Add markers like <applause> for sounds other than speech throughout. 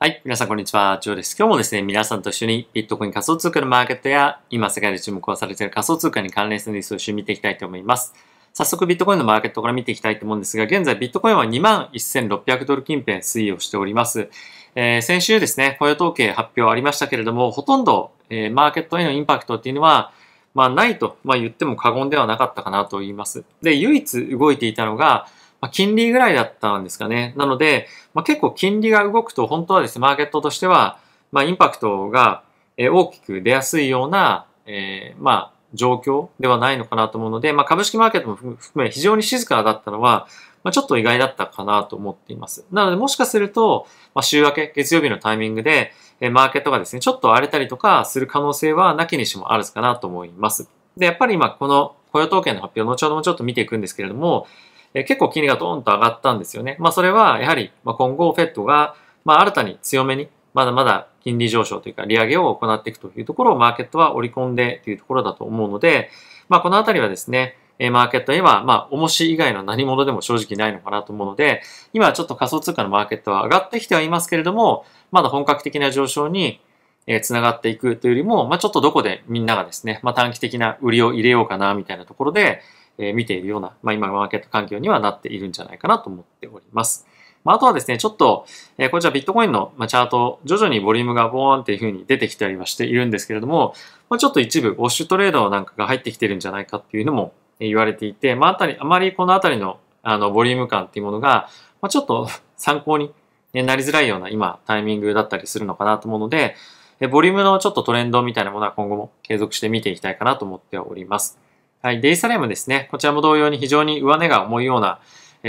はい。皆さん、こんにちは。ジョーです。今日もですね、皆さんと一緒にビットコイン仮想通貨のマーケットや、今世界で注目をされている仮想通貨に関連するニュースを一緒に見ていきたいと思います。早速、ビットコインのマーケットから見ていきたいと思うんですが、現在、ビットコインは21,600ドル近辺推移をしております。えー、先週ですね、雇用統計発表ありましたけれども、ほとんど、えー、マーケットへのインパクトっていうのは、まあ、ないと、まあ、言っても過言ではなかったかなと言います。で、唯一動いていたのが、まあ、金利ぐらいだったんですかね。なので、まあ、結構金利が動くと本当はですね、マーケットとしては、まあ、インパクトが大きく出やすいような、えー、まあ、状況ではないのかなと思うので、まあ、株式マーケットも含め非常に静かだったのは、まあ、ちょっと意外だったかなと思っています。なので、もしかすると、まあ、週明け、月曜日のタイミングで、えマーケットがですね、ちょっと荒れたりとかする可能性はなきにしもあるかなと思います。で、やっぱり今、この雇用統計の発表、後ほどもちょっと見ていくんですけれども、え結構金利がドーンと上がったんですよね。まあ、それはやはり、ま今後フェットが、ま新たに強めに、まだまだ金利上昇というか利上げを行っていくというところをマーケットは織り込んでというところだと思うので、まあ、このあたりはですね、マーケットは、まあ、重し以外の何物でも正直ないのかなと思うので、今ちょっと仮想通貨のマーケットは上がってきてはいますけれども、まだ本格的な上昇につながっていくというよりも、まあ、ちょっとどこでみんながですね、まあ、短期的な売りを入れようかなみたいなところで、え見ているような、まあ、今マーケット環境にはなっているんじゃないかなと思っております。まあ、あとはですね、ちょっと、えこちらビットコインの、まチャート、徐々にボリュームがボーンっていう風に出てきたりはしているんですけれども、まあ、ちょっと一部、ウォッシュトレードなんかが入ってきてるんじゃないかっていうのも言われていて、まあ、あたり、あまりこのあたりの、あの、ボリューム感っていうものが、まあ、ちょっと <laughs> 参考になりづらいような今、タイミングだったりするのかなと思うので、ボリュームのちょっとトレンドみたいなものは今後も継続して見ていきたいかなと思っております。はい、デイサレムですね、こちらも同様に非常に上値が重いような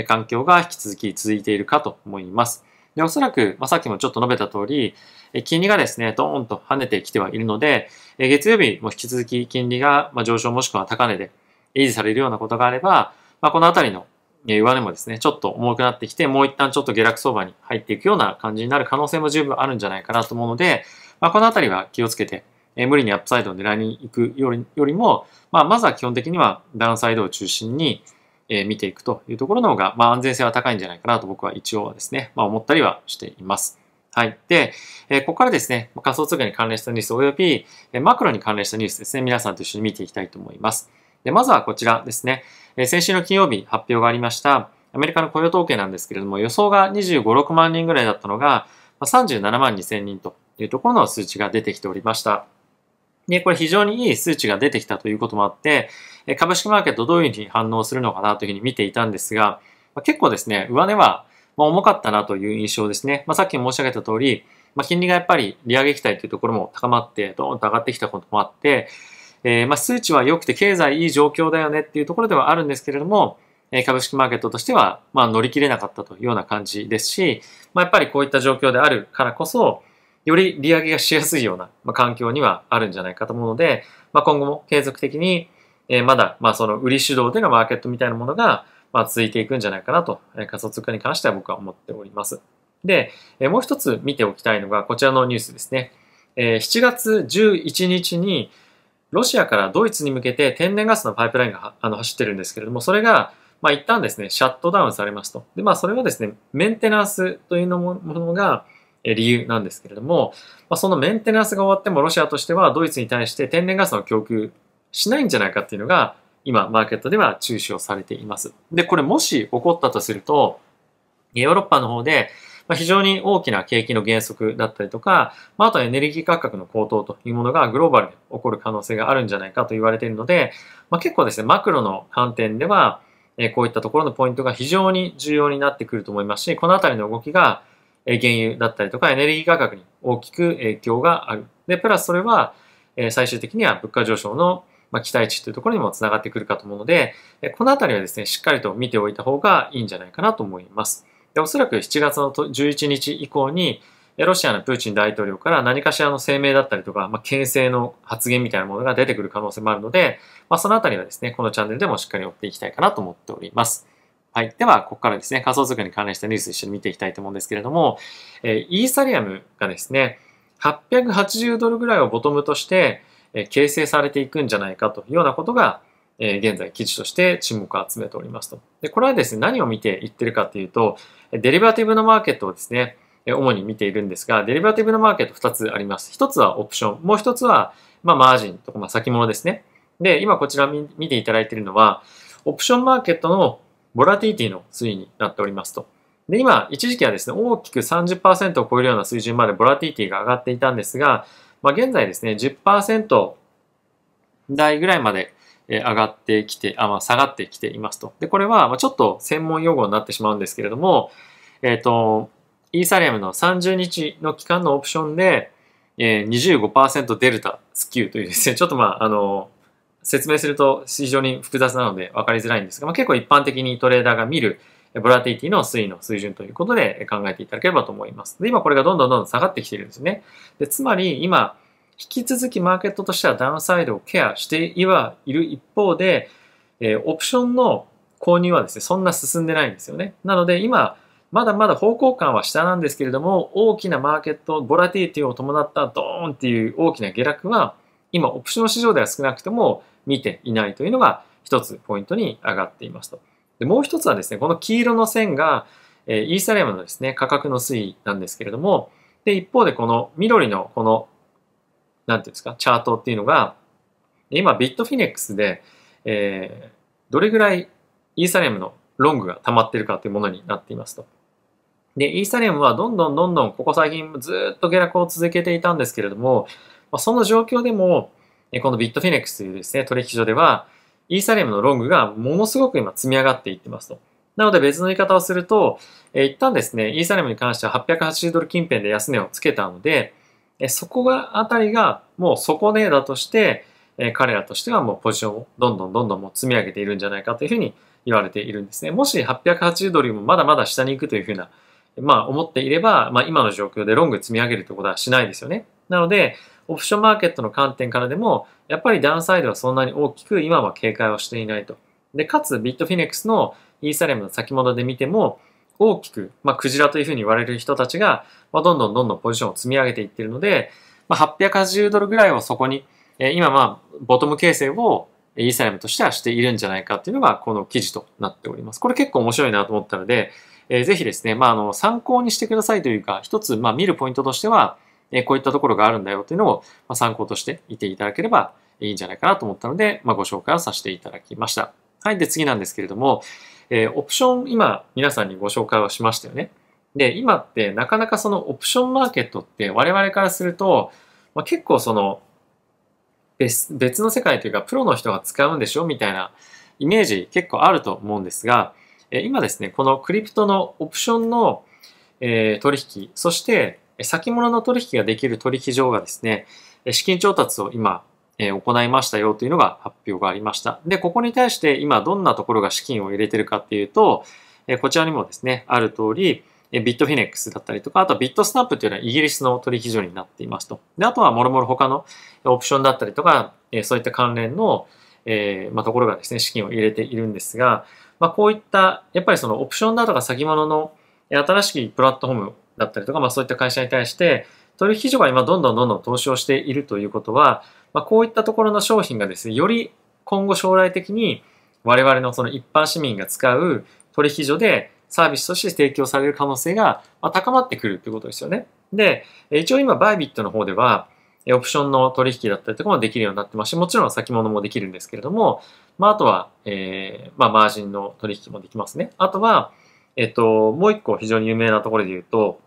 環境が引き続き続いているかと思います。で、おそらく、まあ、さっきもちょっと述べた通り、金利がですね、ドーンと跳ねてきてはいるので、月曜日も引き続き金利が上昇もしくは高値で維持されるようなことがあれば、まあ、このあたりの上値もですね、ちょっと重くなってきて、もう一旦ちょっと下落相場に入っていくような感じになる可能性も十分あるんじゃないかなと思うので、まあ、このあたりは気をつけてえ無理にアップサイドを狙いに行くよりよりも、まあ、まずは基本的にはダウンサイドを中心に、え見ていくというところの方が、まあ、安全性は高いんじゃないかなと僕は一応はですね、まあ、思ったりはしています。はい。で、えここからですね、仮想通貨に関連したニュース及び、えマクロに関連したニュースですね、皆さんと一緒に見ていきたいと思います。で、まずはこちらですね、え先週の金曜日発表がありました、アメリカの雇用統計なんですけれども、予想が25、6万人ぐらいだったのが、37万2 0人というところの数値が出てきておりました。で、これ非常にいい数値が出てきたということもあって、株式マーケットどういうふうに反応するのかなというふうに見ていたんですが、結構ですね、上値は重かったなという印象ですね。まあ、さっき申し上げた通り、まあ、金利がやっぱり利上げ期待というところも高まって、どーんと上がってきたこともあって、えー、まあ数値は良くて経済いい状況だよねっていうところではあるんですけれども、株式マーケットとしては、まあ、乗り切れなかったというような感じですし、まあ、やっぱりこういった状況であるからこそ、より利上げがしやすいような、まあ、環境にはあるんじゃないかと思うので、まあ、今後も継続的に、えまだ、まあ、その売り主導でのマーケットみたいなものが、まあ、続いていくんじゃないかなと、え仮想通貨に関しては僕は思っております。で、えもう一つ見ておきたいのがこちらのニュースですね。え7月11日にロシアからドイツに向けて天然ガスのパイプラインがあの走ってるんですけれども、それが、まあ、一旦ですね、シャットダウンされますと。で、まあ、それはですね、メンテナンスというのものが、理由なんですけれども、まあ、そのメンテナンスが終わってもロシアとしてはドイツに対して天然ガスの供給しないんじゃないかっていうのが今マーケットでは注視をされています。で、これもし起こったとすると、ヨーロッパの方で非常に大きな景気の減速だったりとか、あとはエネルギー価格の高騰というものがグローバルで起こる可能性があるんじゃないかと言われているので、まあ、結構ですね、マクロの観点では、こういったところのポイントが非常に重要になってくると思いますし、このあたりの動きがえ原油だったりとかエネルギー価格に大きく影響がある。で、プラスそれは、え最終的には物価上昇のま期待値というところにもつながってくるかと思うので、このあたりはですね、しっかりと見ておいた方がいいんじゃないかなと思います。でおそらく7月の11日以降に、ロシアのプーチン大統領から何かしらの声明だったりとか、まあ、牽制の発言みたいなものが出てくる可能性もあるので、まあ、そのあたりはですね、このチャンネルでもしっかり追っていきたいかなと思っております。はい。では、ここからですね、仮想通貨に関連したニュース一緒に見ていきたいと思うんですけれども、えー、イーサリアムがですね、880ドルぐらいをボトムとして、えー、形成されていくんじゃないかというようなことが、え現在記事として注目を集めておりますと。で、これはですね、何を見ていってるかというと、デリバティブのマーケットをですね、主に見ているんですが、デリバティブのマーケット2つあります。1つはオプション、もう1つは、まあ、マージンとか、まあ、先物ですね。で、今こちら見ていただいているのは、オプションマーケットのボラティティの推移になっておりますと。で、今、一時期はですね、大きく30%を超えるような水準までボラティティが上がっていたんですが、まあ、現在ですね、10%台ぐらいまで上がってきて、あまあ、下がってきていますと。で、これは、ちょっと専門用語になってしまうんですけれども、えっ、ー、と、イーサリアムの30日の期間のオプションで、えー、25%デルタスキューというですね、ちょっとまあ、あの、説明すると非常に複雑なので分かりづらいんですが、まあ、結構一般的にトレーダーが見るボラティティの推移の水準ということで考えていただければと思います。で、今これがどんどんどんどん下がってきているんですね。で、つまり今、引き続きマーケットとしてはダウンサイドをケアしてはいる一方で、えー、オプションの購入はですね、そんな進んでないんですよね。なので今、まだまだ方向感は下なんですけれども、大きなマーケット、ボラティティを伴ったドーンっていう大きな下落は今オプション市場では少なくとも見ていないというのが一つポイントに上がっていますと。でもう一つはですね、この黄色の線が、えイーサリアムのですね、価格の推移なんですけれども、で、一方でこの緑のこの、なんていうんですか、チャートっていうのが、今ビットフィネックスで、えー、どれぐらいイーサリアムのロングが溜まってるかというものになっていますと。で、イーサリアムはどんどんどんどんここ最近ずっと下落を続けていたんですけれども、まあ、その状況でも、このビットフィネックスというですね、取引所では、イーサリアムのロングがものすごく今積み上がっていってますと。なので別の言い方をすると、え一旦ですね、イーサリアムに関しては880ドル近辺で安値をつけたので、えそこがあたりがもう底値だとして、え彼らとしてはもうポジションをどんどんどんどんもう積み上げているんじゃないかというふうに言われているんですね。もし880ドルもまだまだ下に行くというふうな、まあ思っていれば、まあ今の状況でロング積み上げるということはしないですよね。なので、オプションマーケットの観点からでも、やっぱりダウンサイドはそんなに大きく今は警戒をしていないと。で、かつ、ビットフィネックスのイーサレムの先物で見ても、大きく、まあ、クジラというふうに言われる人たちが、まあ、どんどんどんどんポジションを積み上げていってるので、まあ、880ドルぐらいはそこに、えー、今、まあ、ボトム形成をイーサレムとしてはしているんじゃないかっていうのが、この記事となっております。これ結構面白いなと思ったので、えー、ぜひですね、まあ、あの、参考にしてくださいというか、一つ、まあ、見るポイントとしては、えこういったところがあるんだよというのを、ま参考としていていただければいいんじゃないかなと思ったので、まあ、ご紹介をさせていただきました。はい。で、次なんですけれども、えー、オプション、今、皆さんにご紹介をしましたよね。で、今ってなかなかそのオプションマーケットって我々からすると、まあ、結構その別、別の世界というか、プロの人が使うんでしょみたいなイメージ結構あると思うんですが、えー、今ですね、このクリプトのオプションの、えー、取引、そして、先物の取引ができる取引所がですね、資金調達を今行いましたよというのが発表がありました。で、ここに対して今どんなところが資金を入れてるかっていうと、こちらにもですね、ある通り、ビットフィネックスだったりとか、あとはビットスナップというのはイギリスの取引所になっていますと。で、あとはもろもろ他のオプションだったりとか、そういった関連の、えー、まあ、ところがですね、資金を入れているんですが、まあ、こういった、やっぱりそのオプションだとか先物の新しいプラットフォームだったりとか、まあ、そういった会社に対して取引所が今どんどんどんどん投資をしているということは、まあ、こういったところの商品がですねより今後将来的に我々のその一般市民が使う取引所でサービスとして提供される可能性が高まってくるってことですよね。で、一応今、バイビットの方では、オプションの取引だったりとかもできるようになってますし、もちろん先物もできるんですけれども、まあ、あとは、えー、まあ、マージンの取引もできますね。あとは、えっと、もう一個非常に有名なところで言うと、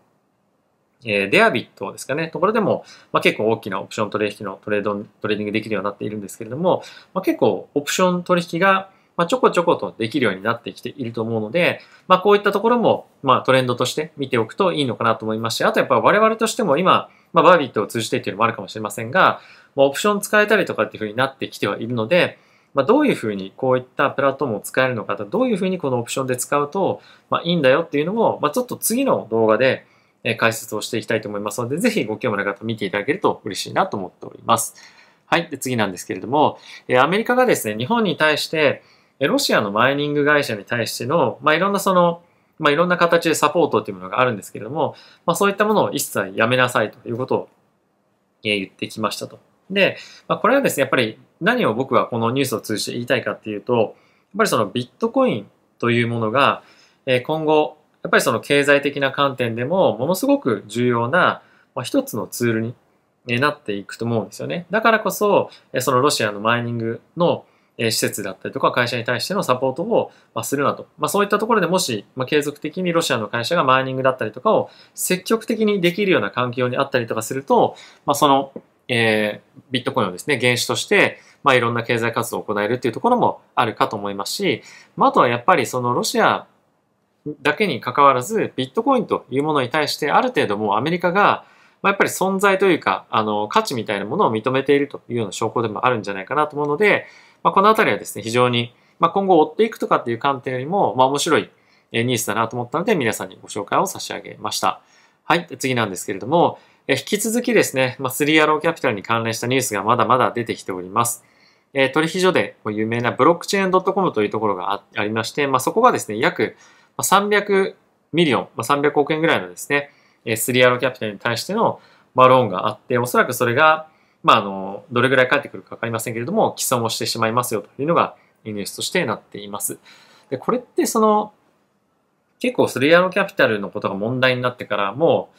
えー、デアビットですかね、ところでも、まあ、結構大きなオプション取引のトレード、トレーディングできるようになっているんですけれども、まあ、結構オプション取引が、まあ、ちょこちょことできるようになってきていると思うので、まあ、こういったところも、まあ、トレンドとして見ておくといいのかなと思いますし、あとやっぱ我々としても今、まあ、バービットを通じてっていうのもあるかもしれませんが、まあ、オプション使えたりとかっていうふうになってきてはいるので、まあ、どういうふうにこういったプラットフォームを使えるのかと、どういうふうにこのオプションで使うと、まあ、いいんだよっていうのも、まあ、ちょっと次の動画で、え解説をしていきたいと思いますので、ぜひご興味の方見ていただけると嬉しいなと思っております。はい。で、次なんですけれども、えアメリカがですね、日本に対して、ロシアのマイニング会社に対しての、まあ、いろんなその、まあ、いろんな形でサポートというものがあるんですけれども、まあ、そういったものを一切やめなさいということを言ってきましたと。で、まあ、これはですね、やっぱり何を僕はこのニュースを通じて言いたいかっていうと、やっぱりそのビットコインというものが、え今後、やっぱりその経済的な観点でもものすごく重要な、まあ、一つのツールになっていくと思うんですよね。だからこそ、そのロシアのマイニングの施設だったりとか会社に対してのサポートをするなと。まあ、そういったところでもし継続的にロシアの会社がマイニングだったりとかを積極的にできるような環境にあったりとかすると、まあ、その、えー、ビットコインをですね、原資として、まあ、いろんな経済活動を行えるっていうところもあるかと思いますし、まあ、あとはやっぱりそのロシアだけにかかわらず、ビットコインというものに対して、ある程度もうアメリカが、まあ、やっぱり存在というか、あの、価値みたいなものを認めているというような証拠でもあるんじゃないかなと思うので、まあ、このあたりはですね、非常に、まあ、今後追っていくとかっていう観点よりも、まあ、面白いニュースだなと思ったので、皆さんにご紹介を差し上げました。はい、次なんですけれども、引き続きですね、まあ、3アローキャピタルに関連したニュースがまだまだ出てきております。え取引所で有名なブロックチェーン .com というところがありまして、まあ、そこがですね、約ま300ミリオン、ま300億円ぐらいのですね、スリアロキャピタルに対しての、まローンがあって、おそらくそれが、まあ、あの、どれぐらい返ってくるかわかりませんけれども、既存をしてしまいますよというのが、ニュースとしてなっています。で、これってその、結構スリアロキャピタルのことが問題になってから、も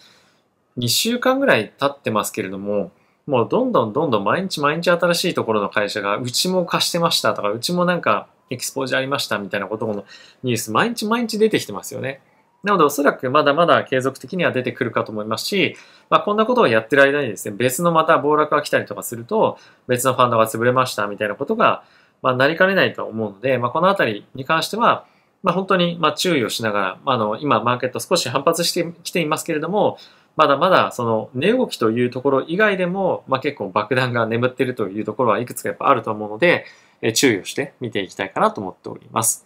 う2週間ぐらい経ってますけれども、もうどんどんどんどん毎日毎日新しいところの会社が、うちも貸してましたとか、うちもなんかエキスポージャーありましたみたいなことのニュース、毎日毎日出てきてますよね。なので、おそらくまだまだ継続的には出てくるかと思いますし、まあ、こんなことをやってる間にですね、別のまた暴落が来たりとかすると、別のファンドが潰れましたみたいなことが、まあ、なりかねないと思うので、まあ、このあたりに関しては、まあ、本当にま注意をしながら、まあ、の今、マーケット少し反発してきていますけれども、まだまだその値動きというところ以外でも、まあ、結構爆弾が眠っているというところはいくつかやっぱあると思うので、え注意をして見ていきたいかなと思っております。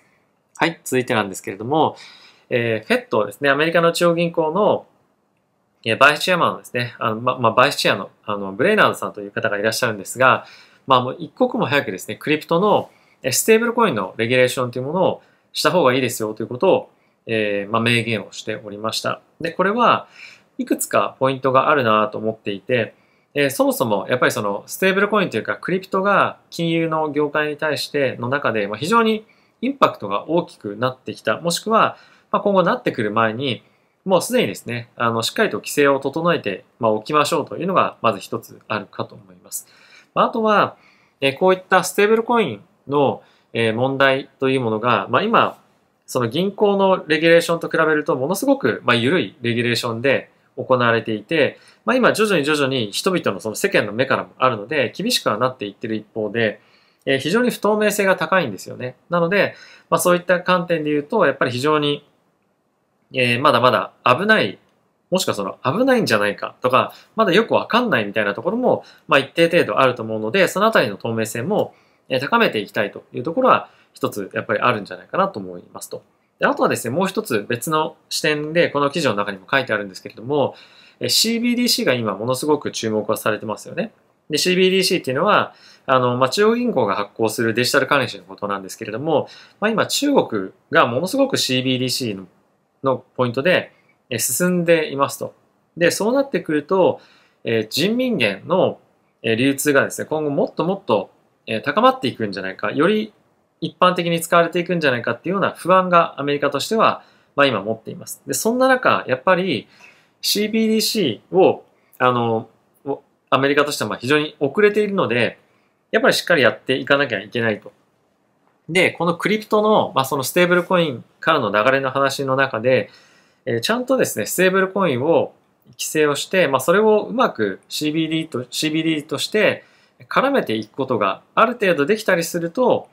はい、続いてなんですけれども、えー、f e トですね、アメリカの中央銀行のバイスチェアマンですね、あのままあ、バイスチェアのあのブレイナードさんという方がいらっしゃるんですが、まあ、もう一刻も早くですね、クリプトのステーブルコインのレギュレーションというものをした方がいいですよということを、えー、まあ、明言をしておりました。で、これはいくつかポイントがあるなと思っていて、えそもそもやっぱりそのステーブルコインというかクリプトが金融の業界に対しての中で、ま非常にインパクトが大きくなってきたもしくは、ま今後なってくる前にもうすでにですねあのしっかりと規制を整えて、まおきましょうというのがまず一つあるかと思います、まあ、とは、えこういったステーブルコインの、え問題というものが、ま今その銀行のレギュレーションと比べるとものすごく、ま緩いレギュレーションで行われていて、まあ、今徐々に徐々に人々のその世間の目からもあるので厳しくはなっていってる一方で、えー、非常に不透明性が高いんですよね。なので、まあ、そういった観点で言うとやっぱり非常に、えー、まだまだ危ないもしくはその危ないんじゃないかとかまだよくわかんないみたいなところも、まあ、一定程度あると思うのでそのあたりの透明性も高めていきたいというところは一つやっぱりあるんじゃないかなと思いますと。であとはですね、もう一つ別の視点で、この記事の中にも書いてあるんですけれども、CBDC が今ものすごく注目はされてますよね。で、CBDC っていうのは、あの、まあ、中央銀行が発行するデジタル関連紙のことなんですけれども、まあ、今中国がものすごく CBDC ののポイントで進んでいますと。で、そうなってくると、えー、人民元の流通がですね、今後もっともっと高まっていくんじゃないか、より一般的に使われていくんじゃないかっていうような不安がアメリカとしては、まあ、今持っています。で、そんな中、やっぱり CBDC を、あの、アメリカとしてはま非常に遅れているので、やっぱりしっかりやっていかなきゃいけないと。で、このクリプトの、まあ、そのステーブルコインからの流れの話の中で、えー、ちゃんとですね、ステーブルコインを規制をして、まあ、それをうまく CBD と CBD として絡めていくことがある程度できたりすると、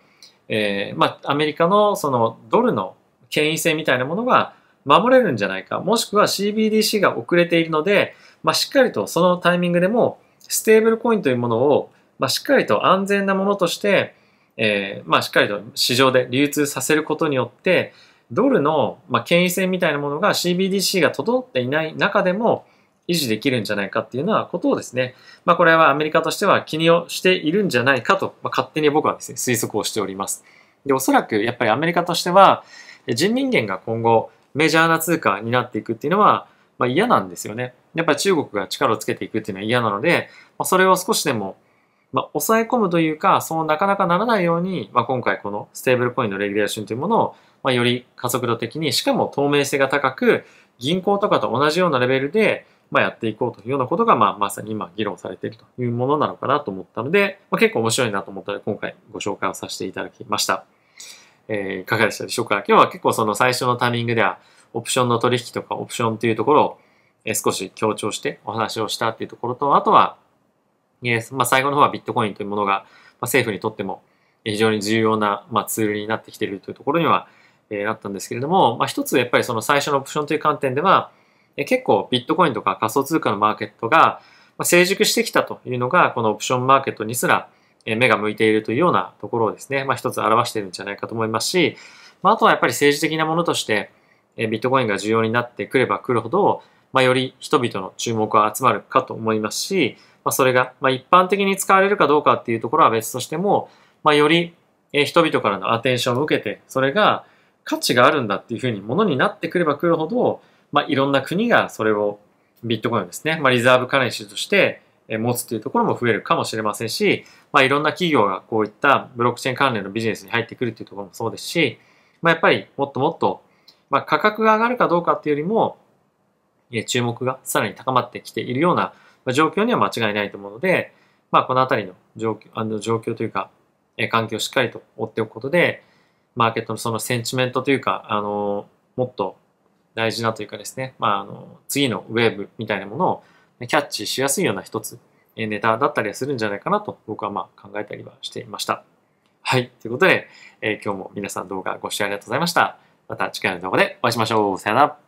えー、まあ、アメリカのそのドルの権威性みたいなものが守れるんじゃないか、もしくは CBDC が遅れているので、まあ、しっかりとそのタイミングでもステーブルコインというものを、まあ、しっかりと安全なものとして、えー、まあ、しっかりと市場で流通させることによって、ドルの、まあ、権威性みたいなものが CBDC が整っていない中でも、維持できるんじゃないかっていうようなことをですね、まあ、これはアメリカとしては気にをしているんじゃないかと、まあ、勝手に僕はですね、推測をしております。で、おそらくやっぱりアメリカとしては、人民元が今後メジャーな通貨になっていくっていうのは、まあ、嫌なんですよね。やっぱり中国が力をつけていくっていうのは嫌なので、まあ、それを少しでも、まあ、抑え込むというか、そうなかなかならないように、まあ、今回このステーブルコインのレギュレーションというものを、まあ、より加速度的に、しかも透明性が高く、銀行とかと同じようなレベルで、まあ、やっていこうというようなことが、まあ、まさに今議論されているというものなのかなと思ったので、まあ、結構面白いなと思ったので、今回ご紹介をさせていただきました。えー、いかがでしたでしょうか今日は結構その最初のタイミングでは、オプションの取引とかオプションというところを、え少し強調してお話をしたっていうところと、あとは、まあ、最後の方はビットコインというものが、まあ、政府にとっても非常に重要な、まあ、ツールになってきているというところには、えー、なったんですけれども、まあ、一つやっぱりその最初のオプションという観点では、結構ビットコインとか仮想通貨のマーケットが成熟してきたというのが、このオプションマーケットにすら目が向いているというようなところをですね、まあ、一つ表しているんじゃないかと思いますし、まあ、あとはやっぱり政治的なものとして、ビットコインが重要になってくればくるほど、まあ、より人々の注目が集まるかと思いますし、まあ、それが、まあ、一般的に使われるかどうかっていうところは別としても、まあ、より人々からのアテンションを受けて、それが価値があるんだっていうふうにものになってくればくるほど、まあ、いろんな国がそれをビットコインですね、まあ、リザーブカレンシーとして持つというところも増えるかもしれませんし、まあ、いろんな企業がこういったブロックチェーン関連のビジネスに入ってくるというところもそうですし、まあ、やっぱりもっともっと、まあ、価格が上がるかどうかっていうよりも、注目がさらに高まってきているような状況には間違いないと思うので、まあ、このあたりの状況あの状況というか、環境をしっかりと追っておくことで、マーケットのそのセンチメントというか、あの、もっと大事なというかですね、まあ、あの次のウェーブみたいなものをキャッチしやすいような一つネタだったりするんじゃないかなと僕はまあ考えたりはしていました。はい。ということで、えー、今日も皆さん動画ご視聴ありがとうございました。また次回の動画でお会いしましょう。さよなら。